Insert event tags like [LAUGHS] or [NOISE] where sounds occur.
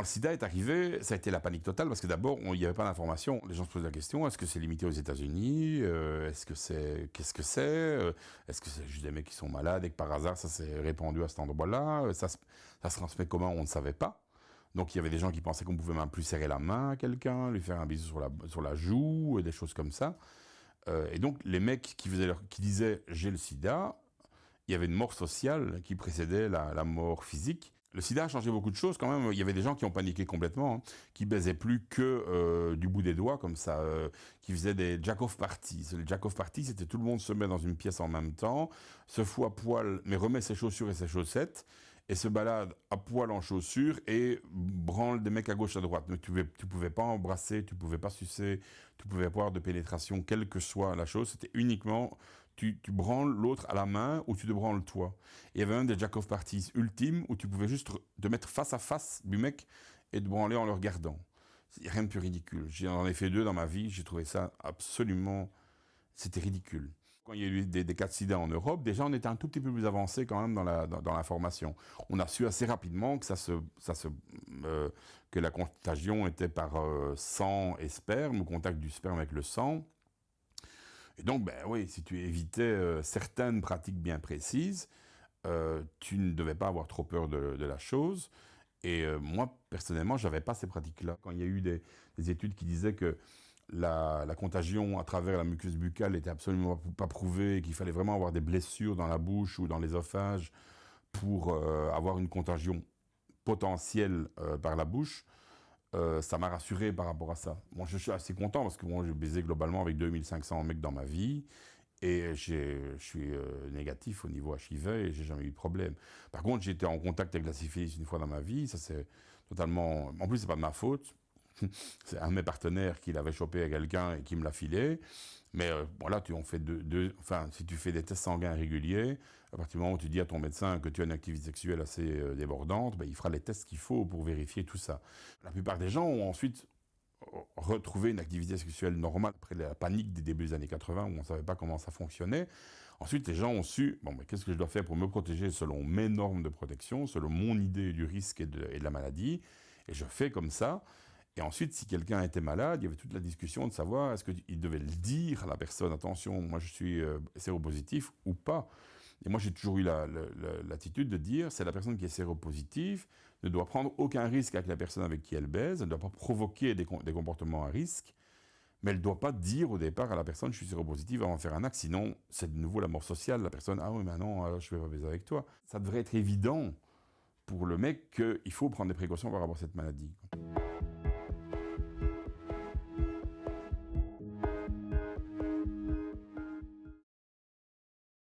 le sida est arrivé, ça a été la panique totale parce que d'abord, il n'y avait pas d'information. Les gens se posaient la question est-ce que c'est limité aux États-Unis euh, Est-ce que c'est qu'est-ce que c'est euh, Est-ce que c'est juste des mecs qui sont malades et que par hasard ça s'est répandu à cet endroit-là euh, ça, se transmet comment On ne savait pas. Donc il y avait des gens qui pensaient qu'on pouvait même plus serrer la main à quelqu'un, lui faire un bisou sur la, joue, et des choses comme ça. et donc les mecs qui, disaient j'ai le sida, il y avait une mort sociale qui précédait la mort physique. Le sida a changé beaucoup de choses quand même. Il y avait des gens qui ont paniqué complètement, hein, qui baisaient plus que euh, du bout des doigts comme ça, euh, qui faisaient des jack-off parties. Les jack-off parties, c'était tout le monde se met dans une pièce en même temps, se fout à poil, mais remet ses chaussures et ses chaussettes et se balade à poil en chaussure et branle des mecs à gauche à droite. Donc tu ne pouvais pas embrasser, tu ne pouvais pas sucer, tu pouvais pas avoir de pénétration, quelle que soit la chose. C'était uniquement tu, branles l'autre à la main ou tu te branles toi. il y avait un des jack of parties ultimes où tu pouvais juste te mettre face à face du mec et te branler en le regardant. Rien de plus ridicule. J'en ai fait deux dans ma vie, j'ai trouvé ça absolument, c'était ridicule quand il y a eu des, cas de sida en Europe, déjà on était un tout petit peu plus avancé quand même dans la, dans, dans formation. On a su assez rapidement que ça se, euh, que la contagion était par euh, sang et sperme, ou contact du sperme avec le sang. Et donc, ben oui, si tu évitais euh, certaines pratiques bien précises, tu ne devais pas avoir trop peur de, la chose. Et moi, personnellement, j'avais pas ces pratiques-là. Quand il y a eu des études qui disaient que la, contagion à travers la muqueuse buccale n'était absolument pas prouvée, qu'il fallait vraiment avoir des blessures dans la bouche ou dans l'ésophage pour euh, avoir une contagion potentielle euh, par la bouche, euh, ça m'a rassuré par rapport à ça. Moi, je suis assez content parce que moi, j'ai baisé globalement avec 2500 mecs dans ma vie et je suis négatif au niveau HIV et j'ai jamais eu de problème. Par contre, j'étais en contact avec la syphilis une fois dans ma vie, ça c'est totalement... En plus, c'est pas de ma faute, [LAUGHS] c'est un de mes partenaires qui l'avait chopé à quelqu'un et qui me l'a filé. Mais euh, voilà, tu en fais deux, enfin, si tu fais des tests sanguins réguliers, à partir du moment où tu dis à ton médecin que tu as une activité sexuelle assez euh, débordante, ben, il fera les tests qu'il faut pour vérifier tout ça. La plupart des gens ont ensuite euh, retrouvé une activité sexuelle normale après la panique des débuts des années 80 où on ne savait pas comment ça fonctionnait. Ensuite, les gens ont su, bon, mais qu'est-ce que je dois faire pour me protéger selon mes normes de protection, selon mon idée du risque et de la maladie. Et je fais comme ça. Et ensuite, si quelqu'un était malade, il y avait toute la discussion de savoir est-ce qu'il devait le dire à la personne, attention, moi je suis euh, séropositif ou pas. Et moi j'ai toujours eu l'attitude de dire, c'est la personne qui est séropositive, ne doit prendre aucun risque avec la personne avec qui elle baise, elle ne doit pas provoquer des, comportements à risque, mais elle ne doit pas dire au départ à la personne, je suis séropositive, avant de faire un acte, sinon c'est de nouveau la mort sociale, la personne, ah oui, mais non, je ne vais pas baiser avec toi. Ça devrait être évident pour le mec qu'il faut prendre des précautions par rapport à cette maladie.